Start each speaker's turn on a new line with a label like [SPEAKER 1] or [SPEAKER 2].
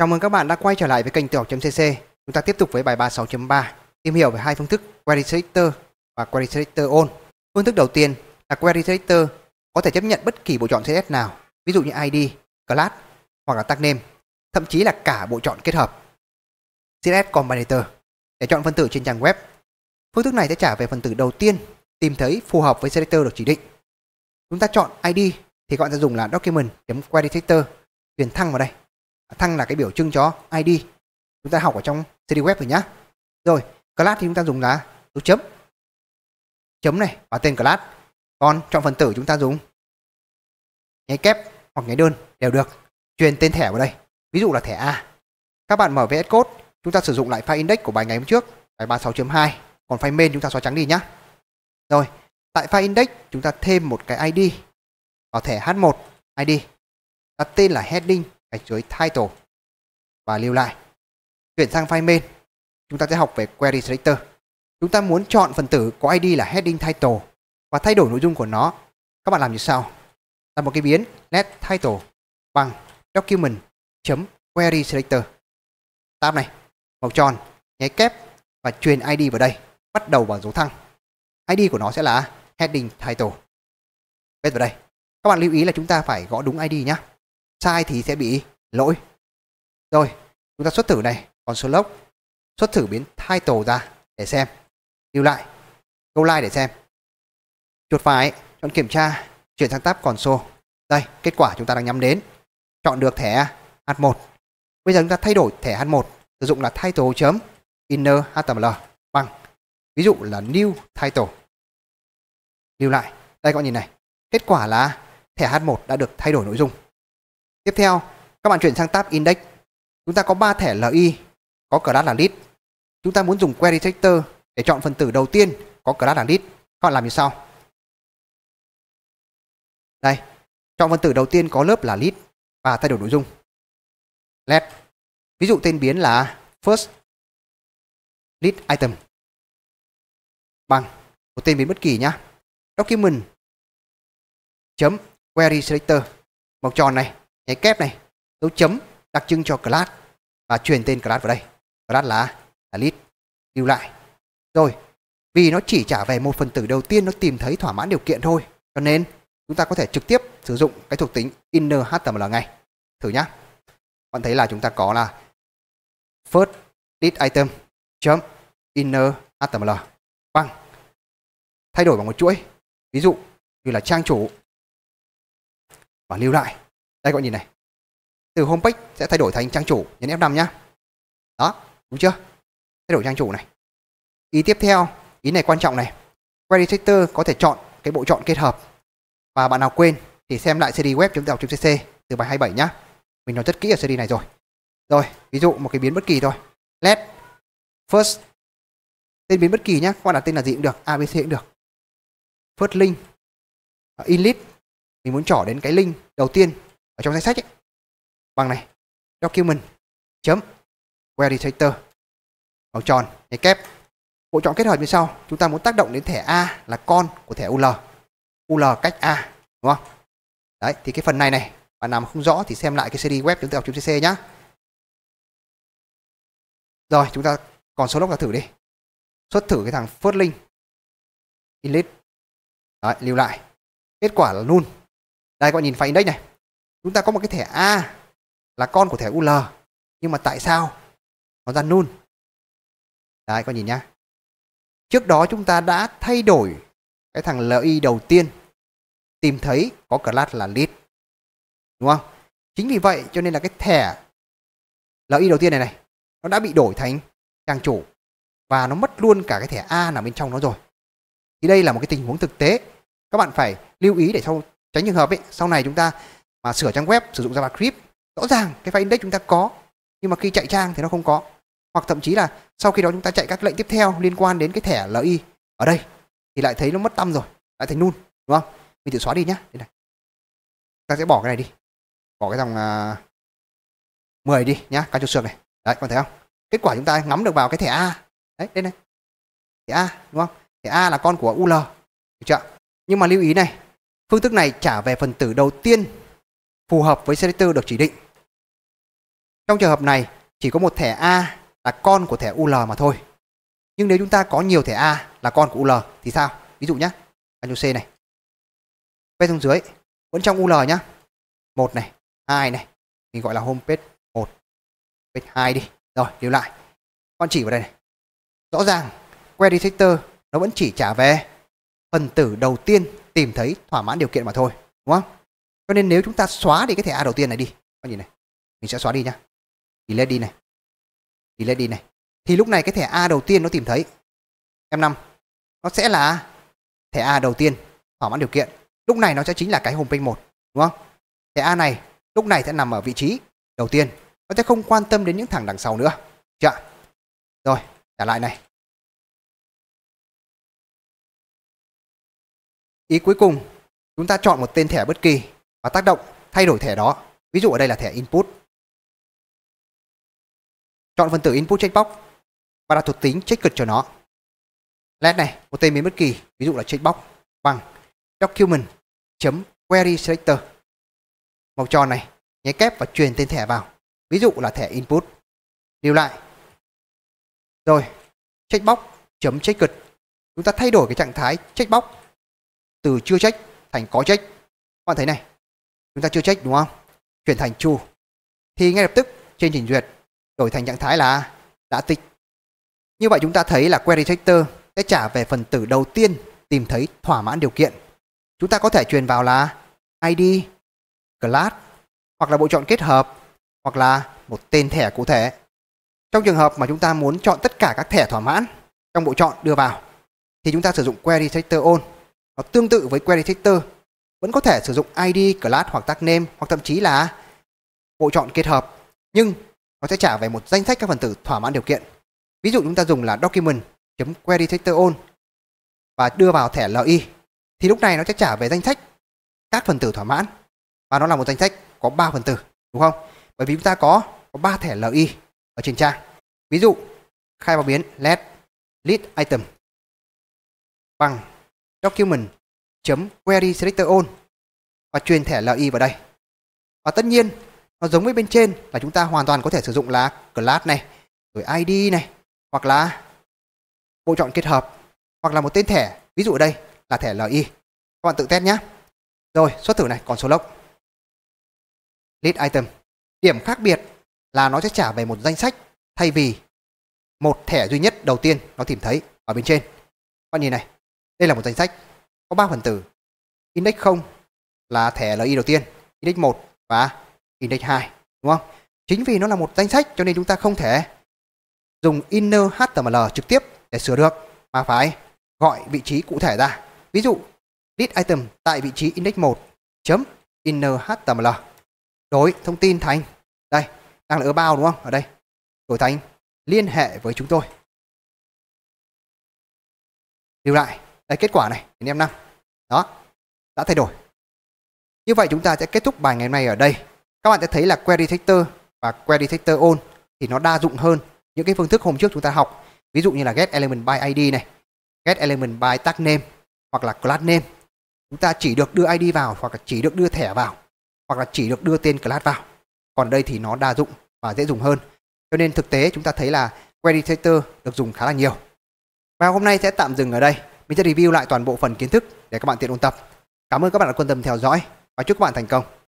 [SPEAKER 1] Chào mừng các bạn đã quay trở lại với kênh tiểu học.cc. Chúng ta tiếp tục với bài 36.3, tìm hiểu về hai phương thức query selector và query selector all Phương thức đầu tiên là query selector có thể chấp nhận bất kỳ bộ chọn CSS nào, ví dụ như ID, class hoặc là tag name, thậm chí là cả bộ chọn kết hợp. CSS Combinator để chọn phân tử trên trang web. Phương thức này sẽ trả về phần tử đầu tiên tìm thấy phù hợp với selector được chỉ định. Chúng ta chọn ID thì các bạn sẽ dùng là document .query selector truyền thăng vào đây thăng là cái biểu trưng cho ID chúng ta học ở trong CD web rồi nhá rồi class thì chúng ta dùng là dấu chấm chấm này và tên class còn trong phần tử chúng ta dùng nháy kép hoặc nháy đơn đều được truyền tên thẻ vào đây ví dụ là thẻ A các bạn mở VS Code chúng ta sử dụng lại file index của bài ngày hôm trước bài 36.2 còn file main chúng ta xóa trắng đi nhá rồi tại file index chúng ta thêm một cái ID vào thẻ H1 ID đặt tên là heading gạch chuỗi title và lưu lại. Chuyển sang file main, chúng ta sẽ học về query selector. Chúng ta muốn chọn phần tử có ID là heading title và thay đổi nội dung của nó. Các bạn làm như sau. Làm một cái biến let title bằng document query selector. Tab này, màu tròn, nháy kép và truyền ID vào đây, bắt đầu bằng dấu thăng. ID của nó sẽ là heading title. Paste vào đây. Các bạn lưu ý là chúng ta phải gõ đúng ID nhé sai thì sẽ bị lỗi. Rồi, chúng ta xuất thử này, còn số lốc. Xuất thử biến title ra để xem. Lưu lại, câu like để xem. Chuột phải, chọn kiểm tra, chuyển sang tab console. Đây, kết quả chúng ta đang nhắm đến. Chọn được thẻ H1. Bây giờ chúng ta thay đổi thẻ H1, sử dụng là title chấm inner HTML bằng ví dụ là new title. Lưu lại, đây các bạn nhìn này, kết quả là thẻ H1 đã được thay đổi nội dung. Tiếp theo, các bạn chuyển sang tab Index. Chúng ta có 3 thẻ LI, có class là lead Chúng ta muốn dùng Query Detector để chọn phần tử đầu tiên có class là lead Các bạn làm như sau. Đây, chọn phần tử đầu tiên có lớp là lead và thay đổi nội dung. Let. Ví dụ tên biến là first lead item bằng một tên biến bất kỳ nhá. Document chấm query selector màu tròn này cái kép này dấu chấm đặc trưng cho class và truyền tên class vào đây class là, là list lưu lại rồi vì nó chỉ trả về một phần tử đầu tiên nó tìm thấy thỏa mãn điều kiện thôi cho nên chúng ta có thể trực tiếp sử dụng cái thuộc tính inner html ngay thử nhá bạn thấy là chúng ta có là first list item chấm inner html bằng thay đổi bằng một chuỗi ví dụ như là trang chủ và lưu lại đây các bạn nhìn này. Từ homepage sẽ thay đổi thành trang chủ, nhấn F5 nhá. Đó, đúng chưa? Thay đổi trang chủ này. Ý tiếp theo, ý này quan trọng này. Query Detector có thể chọn cái bộ chọn kết hợp. Và bạn nào quên thì xem lại series web học cc từ bài 27 nhá. Mình nói rất kỹ ở series này rồi. Rồi, ví dụ một cái biến bất kỳ thôi. Let first tên biến bất kỳ nhá, các bạn đặt tên là gì cũng được, ABC cũng được. First link, à, inlit, mình muốn trỏ đến cái link đầu tiên ở trong danh sách ấy, bằng này document chấm query editor màu tròn nháy kép bộ chọn kết hợp như sau chúng ta muốn tác động đến thẻ a là con của thẻ ul ul cách a đúng không đấy thì cái phần này này bạn nào mà không rõ thì xem lại cái CD web chúng ta học chúng cc nhá rồi chúng ta còn số lốc là thử đi xuất thử cái thằng first link inlet đấy lưu lại kết quả là null đây các bạn nhìn file index này chúng ta có một cái thẻ A là con của thẻ UL nhưng mà tại sao nó ra null đấy con nhìn nhá trước đó chúng ta đã thay đổi cái thằng LI đầu tiên tìm thấy có class là lead đúng không chính vì vậy cho nên là cái thẻ LI đầu tiên này này nó đã bị đổi thành trang chủ và nó mất luôn cả cái thẻ A nằm bên trong nó rồi thì đây là một cái tình huống thực tế các bạn phải lưu ý để sau tránh trường hợp ấy sau này chúng ta mà sửa trang web sử dụng JavaScript rõ ràng cái file index chúng ta có nhưng mà khi chạy trang thì nó không có hoặc thậm chí là sau khi đó chúng ta chạy các lệnh tiếp theo liên quan đến cái thẻ li ở đây thì lại thấy nó mất tâm rồi lại thành null đúng không mình tự xóa đi nhá đây này ta sẽ bỏ cái này đi bỏ cái dòng uh, à, 10 đi nhá cá chuột sườn này đấy còn thấy không kết quả chúng ta ngắm được vào cái thẻ a đấy đây này thẻ a đúng không thẻ a là con của ul được chưa nhưng mà lưu ý này phương thức này trả về phần tử đầu tiên phù hợp với selector được chỉ định. Trong trường hợp này, chỉ có một thẻ A là con của thẻ UL mà thôi. Nhưng nếu chúng ta có nhiều thẻ A là con của UL thì sao? Ví dụ nhé, Ctrl C này. Quay xuống dưới, vẫn trong UL nhá. một này, hai này, mình gọi là home page 1, page 2 đi. Rồi, điều lại. Con chỉ vào đây này. Rõ ràng, query detector nó vẫn chỉ trả về phần tử đầu tiên tìm thấy thỏa mãn điều kiện mà thôi, đúng không? cho nên nếu chúng ta xóa đi cái thẻ A đầu tiên này đi các nhìn này mình sẽ xóa đi nhá delete đi này delete đi này thì lúc này cái thẻ A đầu tiên nó tìm thấy em năm nó sẽ là thẻ A đầu tiên thỏa mãn điều kiện lúc này nó sẽ chính là cái homepage một đúng không thẻ A này lúc này sẽ nằm ở vị trí đầu tiên nó sẽ không quan tâm đến những thằng đằng sau nữa chưa rồi trả lại này ý cuối cùng chúng ta chọn một tên thẻ bất kỳ và tác động thay đổi thẻ đó. Ví dụ ở đây là thẻ input. Chọn phần tử input checkbox và đặt thuộc tính checkered cho nó. let này, một tên biến bất kỳ, ví dụ là checkbox bằng document.query selector. Màu tròn này, nháy kép và truyền tên thẻ vào. Ví dụ là thẻ input. Lưu lại. Rồi, checkbox.check cực. Chúng ta thay đổi cái trạng thái checkbox từ chưa check thành có check. Các bạn thấy này, chúng ta chưa check đúng không? Chuyển thành true. Thì ngay lập tức trên trình duyệt đổi thành trạng thái là đã tích. Như vậy chúng ta thấy là query tractor sẽ trả về phần tử đầu tiên tìm thấy thỏa mãn điều kiện. Chúng ta có thể truyền vào là ID, class hoặc là bộ chọn kết hợp hoặc là một tên thẻ cụ thể. Trong trường hợp mà chúng ta muốn chọn tất cả các thẻ thỏa mãn trong bộ chọn đưa vào thì chúng ta sử dụng query tractor on. Nó tương tự với query tractor vẫn có thể sử dụng ID, class hoặc tag name hoặc thậm chí là bộ chọn kết hợp. Nhưng nó sẽ trả về một danh sách các phần tử thỏa mãn điều kiện. Ví dụ chúng ta dùng là document.query và đưa vào thẻ LI thì lúc này nó sẽ trả về danh sách các phần tử thỏa mãn và nó là một danh sách có 3 phần tử đúng không? Bởi vì chúng ta có có 3 thẻ LI ở trên trang. Ví dụ khai vào biến let list item bằng document chấm query selector on và truyền thẻ li vào đây và tất nhiên nó giống với bên trên là chúng ta hoàn toàn có thể sử dụng là class này rồi id này hoặc là bộ chọn kết hợp hoặc là một tên thẻ ví dụ ở đây là thẻ li các bạn tự test nhé rồi xuất thử này còn số lốc list item điểm khác biệt là nó sẽ trả về một danh sách thay vì một thẻ duy nhất đầu tiên nó tìm thấy ở bên trên các bạn nhìn này đây là một danh sách có 3 phần tử. Index 0 là thẻ LI đầu tiên, index 1 và index 2, đúng không? Chính vì nó là một danh sách cho nên chúng ta không thể dùng inner HTML trực tiếp để sửa được mà phải gọi vị trí cụ thể ra. Ví dụ, list item tại vị trí index 1 chấm inner HTML đổi thông tin thành đây đang là bao đúng không ở đây đổi thành liên hệ với chúng tôi lưu lại đây kết quả này đến em 5. Đó, đã thay đổi. Như vậy chúng ta sẽ kết thúc bài ngày hôm nay ở đây. Các bạn sẽ thấy là query detector và query detector all thì nó đa dụng hơn những cái phương thức hôm trước chúng ta học. Ví dụ như là get element by id này, get element by tag name hoặc là class name. Chúng ta chỉ được đưa id vào hoặc là chỉ được đưa thẻ vào hoặc là chỉ được đưa tên class vào. Còn đây thì nó đa dụng và dễ dùng hơn. Cho nên thực tế chúng ta thấy là query detector được dùng khá là nhiều. Và hôm nay sẽ tạm dừng ở đây. Mình sẽ review lại toàn bộ phần kiến thức để các bạn tiện ôn tập. Cảm ơn các bạn đã quan tâm theo dõi và chúc các bạn thành công.